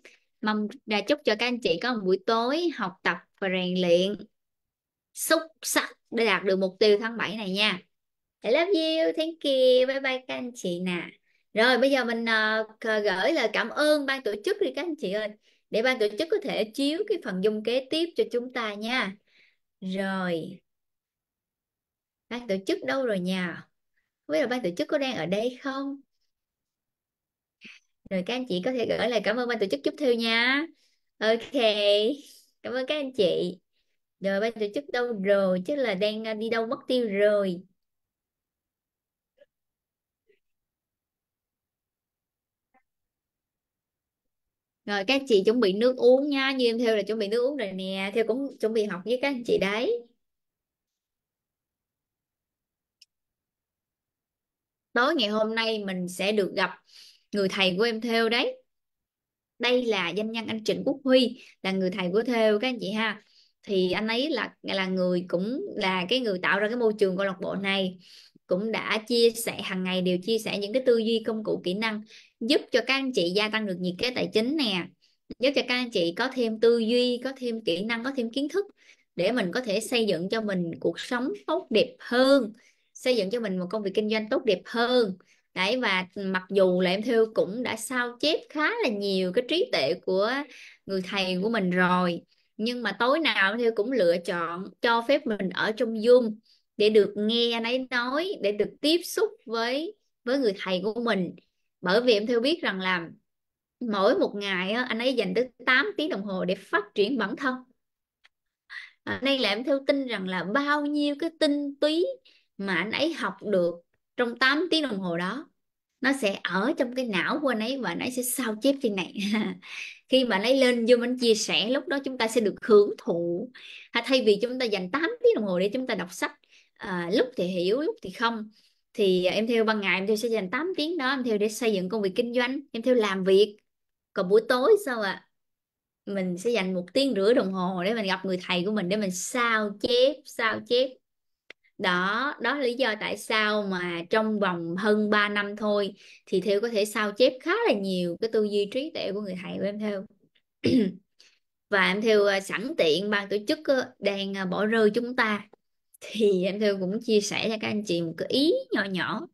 mong đã chúc cho các anh chị có một buổi tối học tập và rèn luyện xúc sắc để đạt được mục tiêu tháng 7 này nha I love you, thank you, bye bye các anh chị nè rồi bây giờ mình uh, gửi lời cảm ơn ban tổ chức đi các anh chị ơi để ban tổ chức có thể chiếu cái phần dung kế tiếp cho chúng ta nha rồi ban tổ chức đâu rồi nhà không biết là ban tổ chức có đang ở đây không rồi các anh chị có thể gửi lời cảm ơn ban tổ chức chút theo nha ok cảm ơn các anh chị rồi ba tổ chức đâu rồi chứ là đang à, đi đâu mất tiêu rồi rồi các chị chuẩn bị nước uống nha như em theo là chuẩn bị nước uống rồi nè theo cũng chuẩn bị học với các anh chị đấy tối ngày hôm nay mình sẽ được gặp người thầy của em theo đấy đây là danh nhân anh Trịnh Quốc Huy là người thầy của theo các anh chị ha thì anh ấy là là người cũng là cái người tạo ra cái môi trường câu lạc bộ này cũng đã chia sẻ hàng ngày đều chia sẻ những cái tư duy công cụ kỹ năng giúp cho các anh chị gia tăng được nhiệt kế tài chính nè giúp cho các anh chị có thêm tư duy có thêm kỹ năng có thêm kiến thức để mình có thể xây dựng cho mình cuộc sống tốt đẹp hơn xây dựng cho mình một công việc kinh doanh tốt đẹp hơn đấy và mặc dù là em theo cũng đã sao chép khá là nhiều cái trí tuệ của người thầy của mình rồi nhưng mà tối nào theo cũng lựa chọn cho phép mình ở trong Zoom để được nghe anh ấy nói để được tiếp xúc với với người thầy của mình bởi vì em theo biết rằng là mỗi một ngày anh ấy dành tới 8 tiếng đồng hồ để phát triển bản thân à, là em theo tin rằng là bao nhiêu cái tinh túy mà anh ấy học được trong 8 tiếng đồng hồ đó nó sẽ ở trong cái não của anh ấy và anh ấy sẽ sao chép trên này khi mà lấy lên vô anh chia sẻ lúc đó chúng ta sẽ được hưởng thụ thay vì chúng ta dành 8 tiếng đồng hồ để chúng ta đọc sách à, lúc thì hiểu lúc thì không thì em theo ban ngày em theo sẽ dành 8 tiếng đó em theo để xây dựng công việc kinh doanh em theo làm việc còn buổi tối sao ạ à? mình sẽ dành một tiếng rưỡi đồng hồ để mình gặp người thầy của mình để mình sao chép sao chép đó đó là lý do tại sao mà trong vòng hơn 3 năm thôi thì Theo có thể sao chép khá là nhiều cái tư duy trí tuệ của người thầy của em Theo và em Theo à, sẵn tiện ban tổ chức đang à, bỏ rơi chúng ta thì em Theo cũng chia sẻ cho các anh chị một cái ý nhỏ nhỏ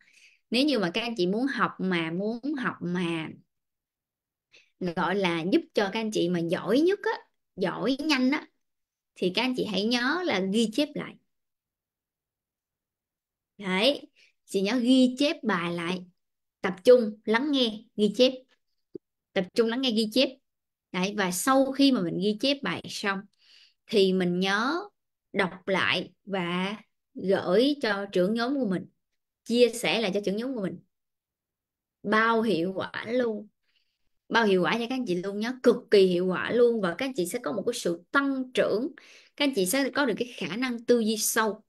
nếu như mà các anh chị muốn học mà muốn học mà gọi là giúp cho các anh chị mà giỏi nhất á giỏi nhanh á thì các anh chị hãy nhớ là ghi chép lại đấy chị nhớ ghi chép bài lại tập trung lắng nghe ghi chép tập trung lắng nghe ghi chép đấy và sau khi mà mình ghi chép bài xong thì mình nhớ đọc lại và gửi cho trưởng nhóm của mình chia sẻ lại cho trưởng nhóm của mình bao hiệu quả luôn bao hiệu quả cho các anh chị luôn nhớ cực kỳ hiệu quả luôn và các anh chị sẽ có một cái sự tăng trưởng các anh chị sẽ có được cái khả năng tư duy sâu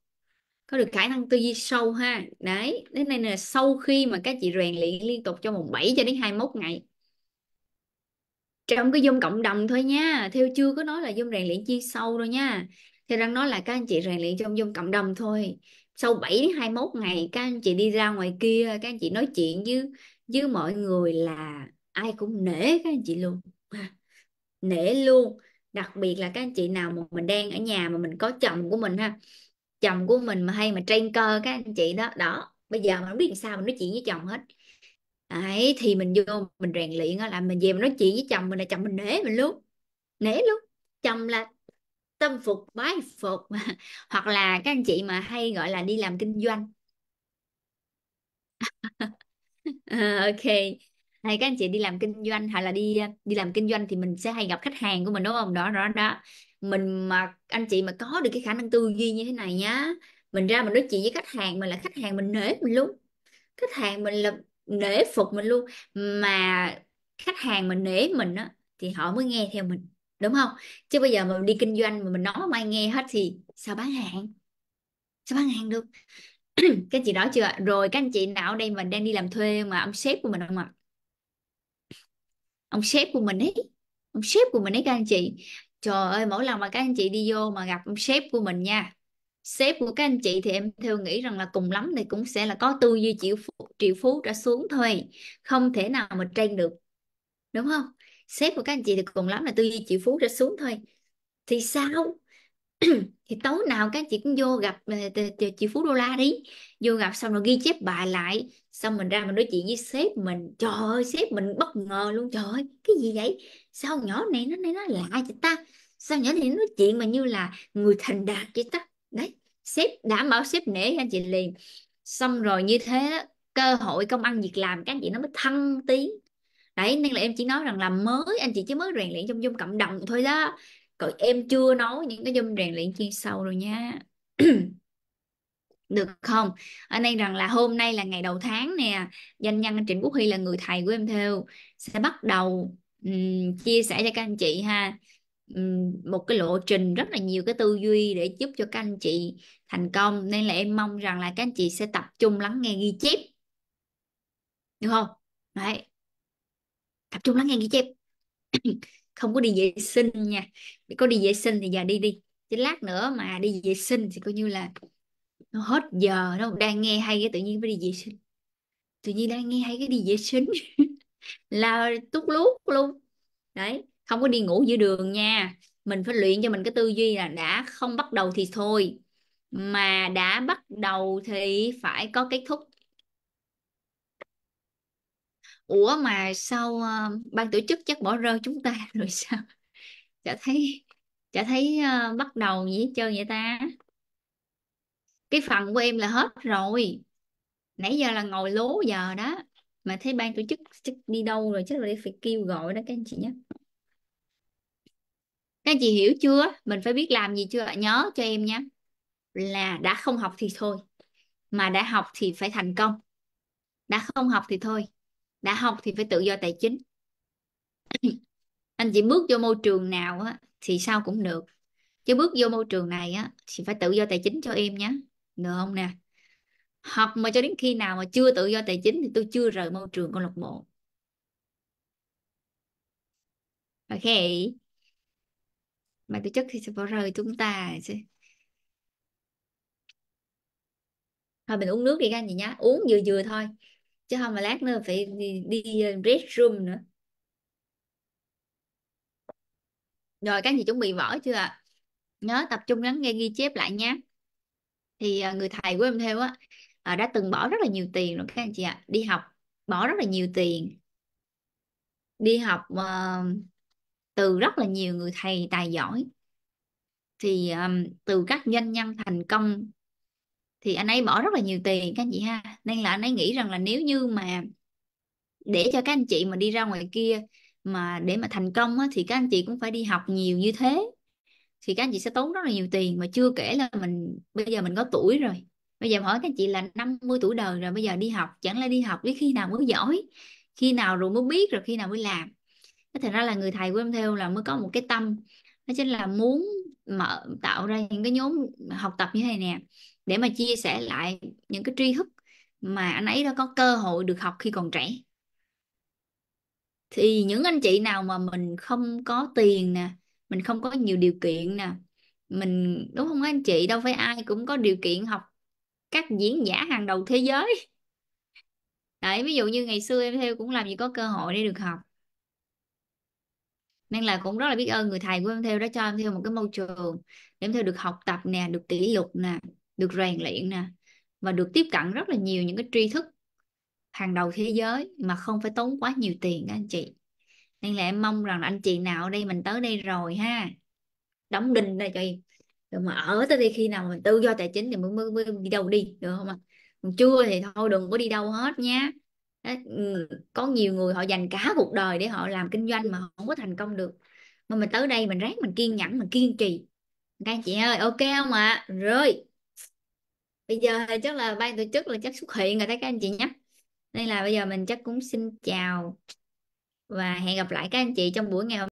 có được khả năng tư duy sâu ha đấy thế này là sau khi mà các chị rèn luyện liên tục trong vòng 7 cho đến 21 ngày trong cái zoom cộng đồng thôi nha theo chưa có nói là zoom rèn luyện chuyên sâu đâu nha theo đang nói là các anh chị rèn luyện trong zoom cộng đồng thôi sau 7 đến 21 ngày các anh chị đi ra ngoài kia các anh chị nói chuyện với với mọi người là ai cũng nể các anh chị luôn nể luôn đặc biệt là các anh chị nào mà mình đang ở nhà mà mình có chồng của mình ha chồng của mình mà hay mà train cơ các anh chị đó đó bây giờ mình không biết làm sao mình nói chuyện với chồng hết ấy thì mình vô mình rèn luyện là mình về mình nói chuyện với chồng mình là chồng mình nể mình luôn nể luôn chồng là tâm phục bái phục hoặc là các anh chị mà hay gọi là đi làm kinh doanh ờ, ok hay các anh chị đi làm kinh doanh hoặc là đi đi làm kinh doanh thì mình sẽ hay gặp khách hàng của mình đúng không đó đó đó mình mà anh chị mà có được cái khả năng tư duy như thế này nhá mình ra mình nói chuyện với khách hàng mình là khách hàng mình nể mình luôn khách hàng mình là nể phục mình luôn mà khách hàng mình nể mình á thì họ mới nghe theo mình đúng không chứ bây giờ mà đi kinh doanh mà mình nói mai nghe hết thì sao bán hàng sao bán hàng được các chị nói chưa rồi các anh chị nào ở đây mà đang đi làm thuê mà ông sếp của mình không ạ ông sếp của mình ấy ông sếp của mình ấy các anh chị Trời ơi, mỗi lần mà các anh chị đi vô mà gặp sếp của mình nha, sếp của các anh chị thì em theo nghĩ rằng là cùng lắm thì cũng sẽ là có tư duy triệu phú, triệu phú trở xuống thôi, không thể nào mà tranh được, đúng không? Sếp của các anh chị thì cùng lắm là tư duy triệu phú trở xuống thôi. Thì sao? thì tối nào các chị cũng vô gặp ờ, chị Phú Đô La đi vô gặp xong rồi ghi chép bài lại xong mình ra mình nói chuyện với sếp mình trời ơi sếp mình bất ngờ luôn trời ơi cái gì vậy sao nhỏ này nó này nó lạ chị ta sao nhỏ này nó nói chuyện mà như là người thành đạt chị ta đấy sếp đảm bảo sếp nể anh chị liền xong rồi như thế cơ hội công ăn việc làm các chị nó mới thăng tiến đấy nên là em chỉ nói rằng là mới anh chị chỉ mới rèn luyện trong dung cộng đồng thôi đó còn em chưa nói những cái dùm rèn luyện chuyên sâu rồi nha được không anh đây rằng là hôm nay là ngày đầu tháng nè danh nhân Trịnh Quốc Huy là người thầy của em theo sẽ bắt đầu um, chia sẻ cho các anh chị ha um, một cái lộ trình rất là nhiều cái tư duy để giúp cho các anh chị thành công nên là em mong rằng là các anh chị sẽ tập trung lắng nghe ghi chép được không đấy tập trung lắng nghe ghi chép không có đi vệ sinh nha có đi vệ sinh thì giờ đi đi chứ lát nữa mà đi vệ sinh thì coi như là nó hết giờ nó đang nghe hay cái tự nhiên phải đi vệ sinh tự nhiên đang nghe hay cái đi vệ sinh là tút lút luôn đấy không có đi ngủ giữa đường nha mình phải luyện cho mình cái tư duy là đã không bắt đầu thì thôi mà đã bắt đầu thì phải có kết thúc ủa mà sau uh, ờ, ban tổ chức chắc bỏ rơi chúng ta rồi sao chả thấy chả thấy uh, bắt đầu gì hết trơn vậy ta cái phần của em là hết rồi nãy giờ là ngồi lố giờ đó mà thấy ban tổ chức chắc đi đâu rồi chắc là đi phải kêu gọi đó các anh chị nhé các anh chị hiểu chưa mình phải biết làm gì chưa nhớ cho em nhé là đã không học thì thôi mà đã học thì phải thành công đã không học thì thôi đã học thì phải tự do tài chính anh chỉ bước vô môi trường nào á, thì sao cũng được chứ bước vô môi trường này á, thì phải tự do tài chính cho em nhé được không nè học mà cho đến khi nào mà chưa tự do tài chính thì tôi chưa rời môi trường câu lạc bộ ok mà tôi chắc thì sẽ bỏ rời chúng ta thôi mình uống nước đi các anh chị nhá uống vừa vừa thôi chứ không mà lát nữa phải đi, đi ờ, restroom nữa rồi các chị chuẩn bị vở chưa ạ nhớ tập trung lắng nghe ghi chép lại nhé thì ờ, người thầy của em theo á ờ, đã từng bỏ rất là nhiều tiền rồi các anh chị ạ à. đi học bỏ rất là nhiều tiền đi học uh, từ rất là nhiều người thầy tài giỏi thì um, từ các doanh nhân thành công thì anh ấy bỏ rất là nhiều tiền các anh chị ha nên là anh ấy nghĩ rằng là nếu như mà để cho các anh chị mà đi ra ngoài kia mà để mà thành công á, thì các anh chị cũng phải đi học nhiều như thế thì các anh chị sẽ tốn rất là nhiều tiền mà chưa kể là mình bây giờ mình có tuổi rồi bây giờ hỏi các anh chị là 50 tuổi đời rồi bây giờ đi học chẳng lẽ đi học biết khi nào mới giỏi khi nào rồi mới biết rồi khi nào mới làm cái thành ra là người thầy của em theo là mới có một cái tâm đó chính là muốn mở tạo ra những cái nhóm học tập như thế này nè để mà chia sẻ lại những cái tri thức mà anh ấy đã có cơ hội được học khi còn trẻ thì những anh chị nào mà mình không có tiền nè mình không có nhiều điều kiện nè mình đúng không anh chị đâu phải ai cũng có điều kiện học các diễn giả hàng đầu thế giới đấy ví dụ như ngày xưa em theo cũng làm gì có cơ hội để được học nên là cũng rất là biết ơn người thầy của em theo đã cho em theo một cái môi trường để em theo được học tập nè được kỷ luật nè được rèn luyện nè và được tiếp cận rất là nhiều những cái tri thức hàng đầu thế giới mà không phải tốn quá nhiều tiền anh chị nên là em mong rằng anh chị nào ở đây mình tới đây rồi ha đóng đinh đây cho em rồi mà ở tới đây khi nào mình tự do tài chính thì mới, mới, mới đi đâu đi được không ạ còn chưa thì thôi đừng có đi đâu hết nhé ừ, có nhiều người họ dành cả cuộc đời để họ làm kinh doanh mà họ không có thành công được mà mình tới đây mình ráng mình kiên nhẫn mình kiên trì các anh chị ơi ok không ạ à? rồi bây giờ thì chắc là ban tổ chức là chắc xuất hiện rồi đấy các anh chị nhé nên là bây giờ mình chắc cũng xin chào và hẹn gặp lại các anh chị trong buổi ngày hôm